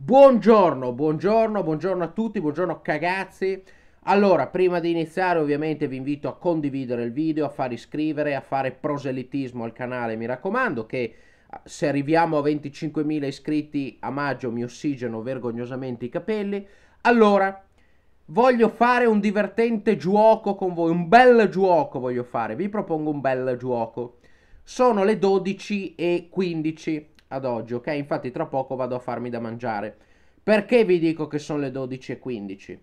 Buongiorno, buongiorno, buongiorno a tutti, buongiorno cagazzi. Allora, prima di iniziare ovviamente vi invito a condividere il video, a far iscrivere, a fare proselitismo al canale, mi raccomando che ah, se arriviamo a 25.000 iscritti a maggio mi ossigeno vergognosamente i capelli. Allora, voglio fare un divertente gioco con voi, un bel gioco voglio fare, vi propongo un bel gioco. Sono le 12 e 15 ad oggi, ok? Infatti tra poco vado a farmi da mangiare. Perché vi dico che sono le 12.15?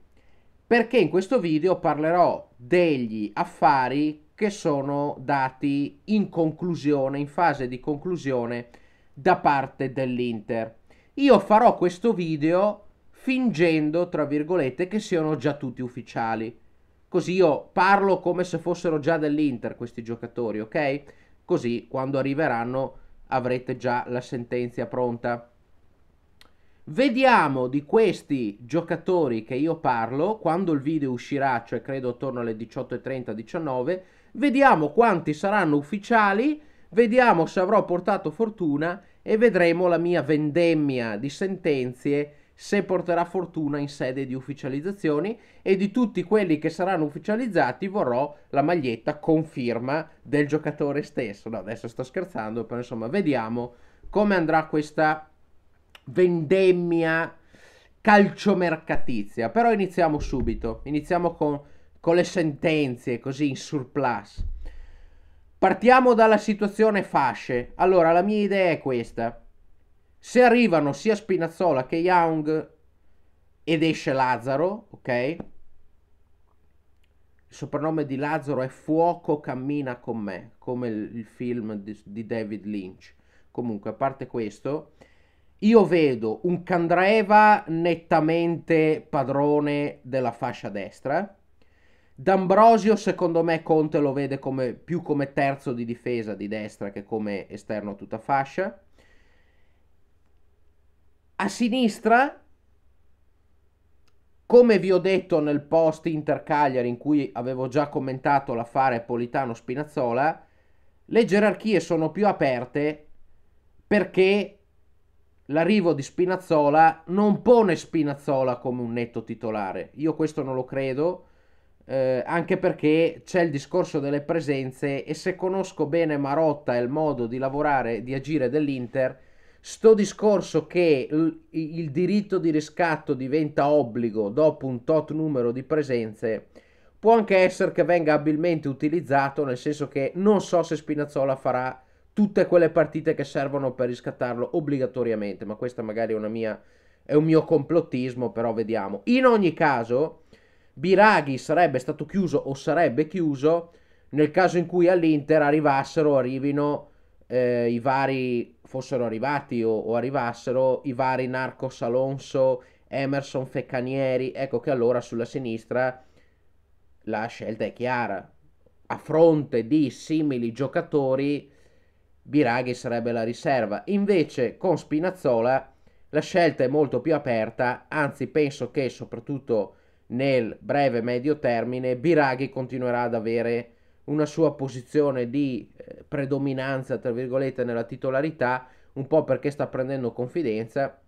Perché in questo video parlerò degli affari che sono dati in conclusione, in fase di conclusione da parte dell'Inter. Io farò questo video fingendo, tra virgolette, che siano già tutti ufficiali. Così io parlo come se fossero già dell'Inter questi giocatori, ok? Così quando arriveranno avrete già la sentenza pronta. Vediamo di questi giocatori che io parlo, quando il video uscirà, cioè credo attorno alle 18.30-19, vediamo quanti saranno ufficiali, vediamo se avrò portato fortuna e vedremo la mia vendemmia di sentenze se porterà fortuna in sede di ufficializzazioni e di tutti quelli che saranno ufficializzati vorrò la maglietta con firma del giocatore stesso. No, adesso sto scherzando, però insomma vediamo come andrà questa vendemmia calciomercatizia. Però iniziamo subito, iniziamo con, con le sentenze così in surplus. Partiamo dalla situazione fasce. Allora, la mia idea è questa se arrivano sia Spinazzola che Young ed esce Lazzaro, ok? Il soprannome di Lazzaro è Fuoco cammina con me, come il, il film di, di David Lynch. Comunque, a parte questo, io vedo un Candreva nettamente padrone della fascia destra. D'Ambrosio, secondo me, Conte lo vede come, più come terzo di difesa di destra che come esterno a tutta fascia. A sinistra, come vi ho detto nel post Inter Cagliari in cui avevo già commentato l'affare Politano-Spinazzola, le gerarchie sono più aperte perché l'arrivo di Spinazzola non pone Spinazzola come un netto titolare. Io questo non lo credo, eh, anche perché c'è il discorso delle presenze e se conosco bene Marotta e il modo di lavorare, e di agire dell'Inter, Sto discorso che il diritto di riscatto diventa obbligo dopo un tot numero di presenze può anche essere che venga abilmente utilizzato, nel senso che non so se Spinazzola farà tutte quelle partite che servono per riscattarlo obbligatoriamente, ma questa magari è, mia, è un mio complottismo, però vediamo. In ogni caso, Biraghi sarebbe stato chiuso o sarebbe chiuso nel caso in cui all'Inter arrivassero, arrivino eh, i vari fossero arrivati o, o, arrivassero i vari Narcos Alonso, Emerson Feccanieri, ecco che allora sulla sinistra la scelta è chiara. A fronte di simili giocatori, Biraghi sarebbe la riserva. Invece con Spinazzola la scelta è molto più aperta, anzi penso che soprattutto nel breve medio termine Biraghi continuerà ad avere una sua posizione di eh, predominanza, tra virgolette, nella titolarità, un po' perché sta prendendo confidenza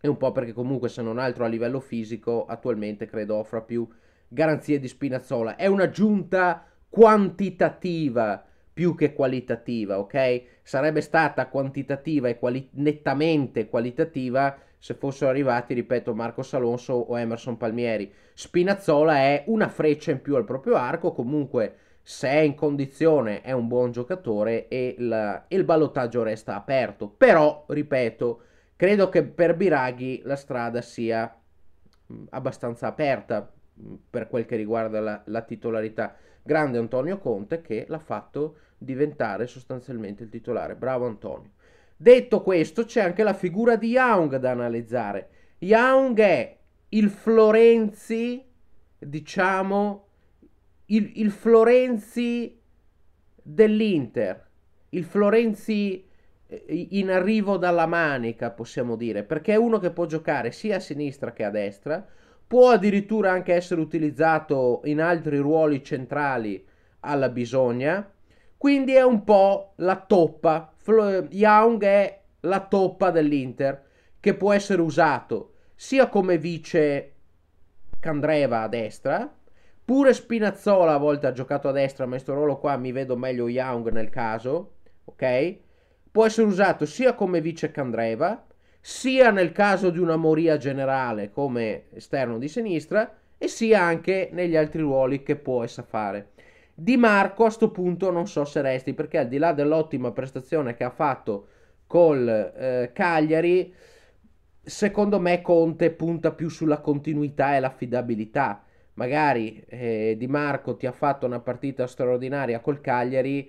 e un po' perché comunque se non altro a livello fisico attualmente credo offra più garanzie di Spinazzola. È un'aggiunta quantitativa più che qualitativa, ok? Sarebbe stata quantitativa e quali- nettamente qualitativa se fossero arrivati, ripeto, Marco Salonso o Emerson Palmieri. Spinazzola è una freccia in più al proprio arco, comunque se è in condizione è un buon giocatore e il, il ballottaggio resta aperto. Però, ripeto, credo che per Biraghi la strada sia mm, abbastanza aperta mm, per quel che riguarda la, la titolarità. Grande Antonio Conte che l'ha fatto diventare sostanzialmente il titolare. Bravo Antonio. Detto questo, c'è anche la figura di Young da analizzare. Young è il Florenzi, diciamo, il, il Florenzi dell'Inter, il Florenzi eh, in arrivo dalla manica, possiamo dire, perché è uno che può giocare sia a sinistra che a destra, può addirittura anche essere utilizzato in altri ruoli centrali alla bisogna, quindi è un po' la toppa. Flo- Young è la toppa dell'Inter che può essere usato sia come vice Candreva a destra, Pure Spinazzola a volte ha giocato a destra, ma in questo ruolo qua mi vedo meglio Young nel caso, ok? Può essere usato sia come vice Candreva, sia nel caso di una moria generale come esterno di sinistra, e sia anche negli altri ruoli che può essa fare. Di Marco a questo punto non so se resti, perché al di là dell'ottima prestazione che ha fatto col eh, Cagliari, secondo me Conte punta più sulla continuità e l'affidabilità magari eh, Di Marco ti ha fatto una partita straordinaria col Cagliari,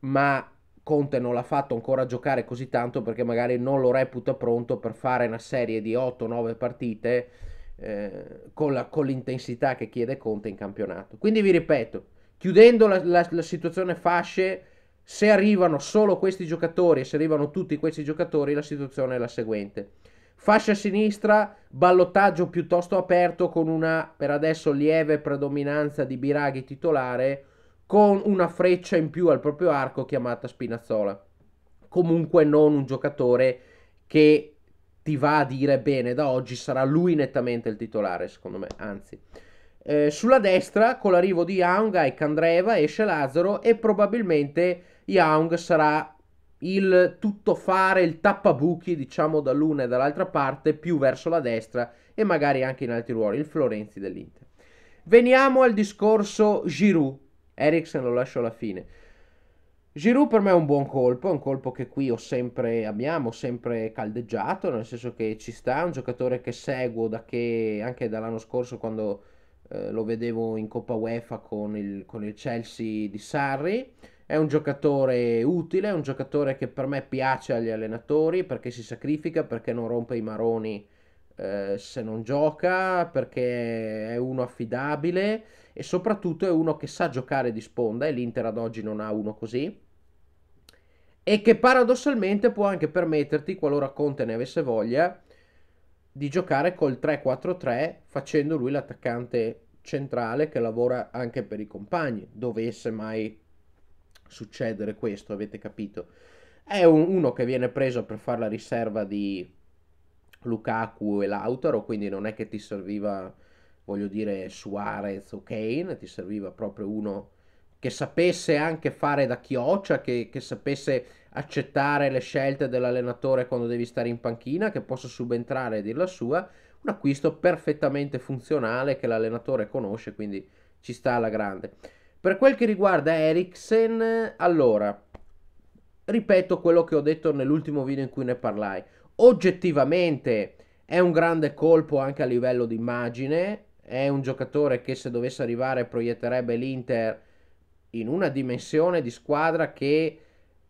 ma Conte non l'ha fatto ancora giocare così tanto perché magari non lo reputa pronto per fare una serie di 8-9 partite eh, con, la, con, l'intensità che chiede Conte in campionato. Quindi vi ripeto, chiudendo la, la, la situazione fasce, se arrivano solo questi giocatori e se arrivano tutti questi giocatori, la situazione è la seguente. Fascia sinistra, ballottaggio piuttosto aperto con una per adesso lieve predominanza di Biraghi titolare con una freccia in più al proprio arco chiamata Spinazzola. Comunque non un giocatore che ti va a dire bene, da oggi sarà lui nettamente il titolare, secondo me, anzi. Eh, sulla destra, con l'arrivo di Young e Candreva, esce Lazzaro e probabilmente Young sarà il tutto fare, il tappabuchi, diciamo, dall'una e dall'altra parte, più verso la destra e magari anche in altri ruoli, il Florenzi dell'Inter. Veniamo al discorso Giroud. Eriksen lo lascio alla fine. Giroud per me è un buon colpo, è un colpo che qui ho sempre, abbiamo sempre caldeggiato, nel senso che ci sta, è un giocatore che seguo da che, anche dall'anno scorso quando eh, lo vedevo in Coppa UEFA con il, con il Chelsea di Sarri, è un giocatore utile, è un giocatore che per me piace agli allenatori perché si sacrifica, perché non rompe i maroni eh, se non gioca, perché è uno affidabile e soprattutto è uno che sa giocare di sponda e l'Inter ad oggi non ha uno così. E che paradossalmente può anche permetterti, qualora Conte ne avesse voglia, di giocare col 3-4-3 facendo lui l'attaccante centrale che lavora anche per i compagni, dovesse mai succedere questo, avete capito? È un, uno che viene preso per fare la riserva di Lukaku e Lautaro, quindi non è che ti serviva, voglio dire, Suarez o Kane, ti serviva proprio uno che sapesse anche fare da chioccia, che, che, sapesse accettare le scelte dell'allenatore quando devi stare in panchina, che possa subentrare e dir la sua, un acquisto perfettamente funzionale che l'allenatore conosce, quindi ci sta alla grande. Per quel che riguarda Ericsson, allora, ripeto quello che ho detto nell'ultimo video in cui ne parlai. Oggettivamente è un grande colpo anche a livello di immagine, è un giocatore che se dovesse arrivare proietterebbe l'Inter in una dimensione di squadra che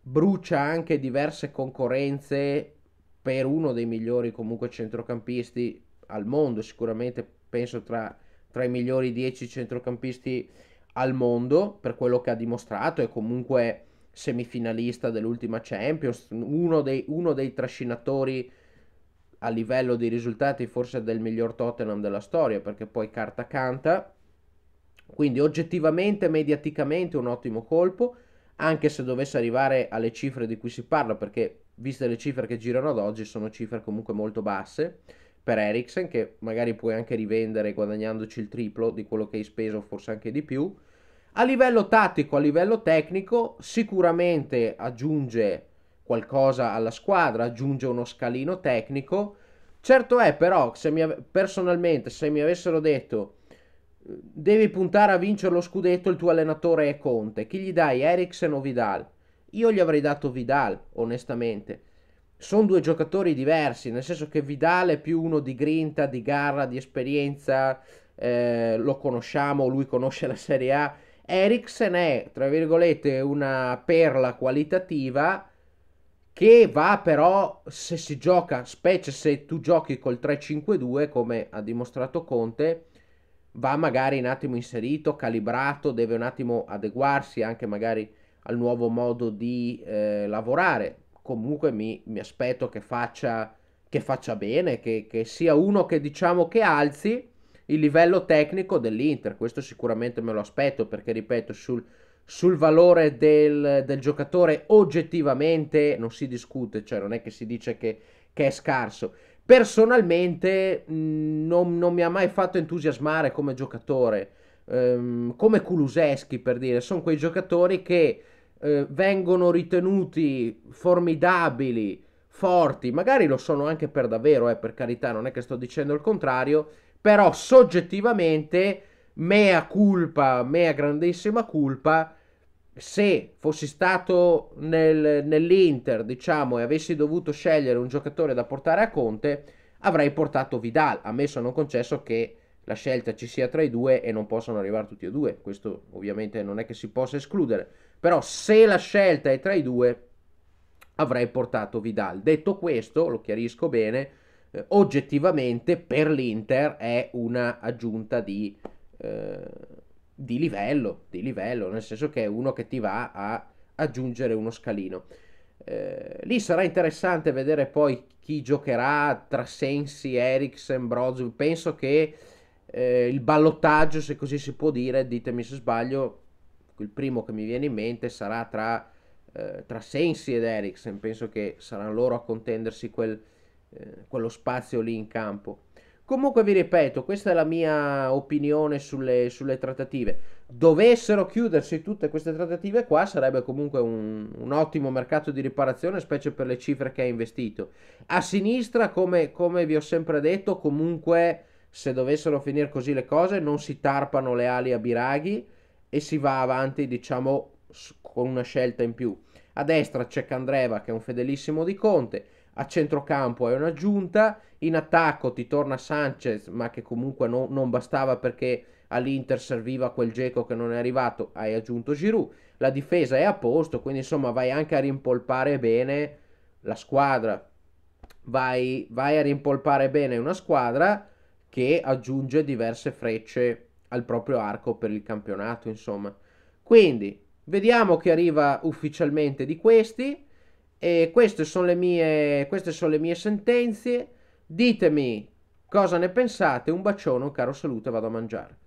brucia anche diverse concorrenze per uno dei migliori comunque centrocampisti al mondo, sicuramente penso tra, tra i migliori 10 centrocampisti al mondo per quello che ha dimostrato, è comunque semifinalista dell'ultima Champions, uno dei, uno dei trascinatori a livello di risultati forse del miglior Tottenham della storia, perché poi carta canta. Quindi oggettivamente, mediaticamente un ottimo colpo, anche se dovesse arrivare alle cifre di cui si parla, perché viste le cifre che girano ad oggi sono cifre comunque molto basse per Eriksen, che magari puoi anche rivendere guadagnandoci il triplo di quello che hai speso, forse anche di più. A livello tattico, a livello tecnico, sicuramente aggiunge qualcosa alla squadra, aggiunge uno scalino tecnico. Certo è però, se mi, personalmente, se mi avessero detto eh, devi puntare a vincere lo scudetto, il tuo allenatore è Conte, chi gli dai, Eriksen o Vidal? Io gli avrei dato Vidal, onestamente. Sono due giocatori diversi, nel senso che Vidal è più uno di grinta, di garra, di esperienza, eh, lo conosciamo, lui conosce la Serie A Eriksen è, tra virgolette, una perla qualitativa che va però, se si gioca, specie se tu giochi col 3-5-2, come ha dimostrato Conte, va magari un attimo inserito, calibrato, deve un attimo adeguarsi anche magari al nuovo modo di eh, lavorare. Comunque mi, mi aspetto che faccia, che faccia bene, che, che sia uno che diciamo che alzi il livello tecnico dell'Inter. Questo sicuramente me lo aspetto perché, ripeto, sul, sul valore del, del, giocatore oggettivamente non si discute, cioè non è che si dice che, che è scarso. Personalmente mm, non, non, mi ha mai fatto entusiasmare come giocatore, ehm, come Kuluseschi per dire, sono quei giocatori che eh, vengono ritenuti formidabili, forti, magari lo sono anche per davvero, eh, per carità, non è che sto dicendo il contrario, però soggettivamente, mea culpa, mea grandissima culpa, se fossi stato nel, nell'Inter, diciamo, e avessi dovuto scegliere un giocatore da portare a Conte, avrei portato Vidal, ammesso non concesso che la scelta ci sia tra i due e non possono arrivare tutti e due. Questo ovviamente non è che si possa escludere, però se la scelta è tra i due avrei portato Vidal. Detto questo, lo chiarisco bene, eh, oggettivamente per l'Inter è una aggiunta di, eh, di, livello, di livello, nel senso che è uno che ti va a aggiungere uno scalino. Eh, lì sarà interessante vedere poi chi giocherà tra Sensi, Eriksen, Brozovic. Penso che eh, il ballottaggio, se così si può dire, ditemi se sbaglio, il primo che mi viene in mente sarà tra, eh, tra Sensi ed Eriksen. Penso che saranno loro a contendersi quel, eh, quello spazio lì in campo. Comunque vi ripeto, questa è la mia opinione sulle, sulle trattative. Dovessero chiudersi tutte queste trattative qua, sarebbe comunque un, un, ottimo mercato di riparazione, specie per le cifre che ha investito. A sinistra, come, come vi ho sempre detto, comunque se dovessero finire così le cose, non si tarpano le ali a Biraghi e si va avanti, diciamo, con una scelta in più. A destra c'è Candreva che è un fedelissimo di Conte, a centrocampo è un'aggiunta, in attacco ti torna Sanchez, ma che comunque no, non bastava perché all'Inter serviva quel geco che non è arrivato, hai aggiunto Giroud, la difesa è a posto, quindi insomma vai anche a rimpolpare bene la squadra, vai, vai a rimpolpare bene una squadra che aggiunge diverse frecce al proprio arco per il campionato, insomma. Quindi, vediamo che arriva ufficialmente di questi. E queste sono, mie, queste sono le mie sentenze. Ditemi cosa ne pensate. Un bacione, un caro saluto e vado a mangiare.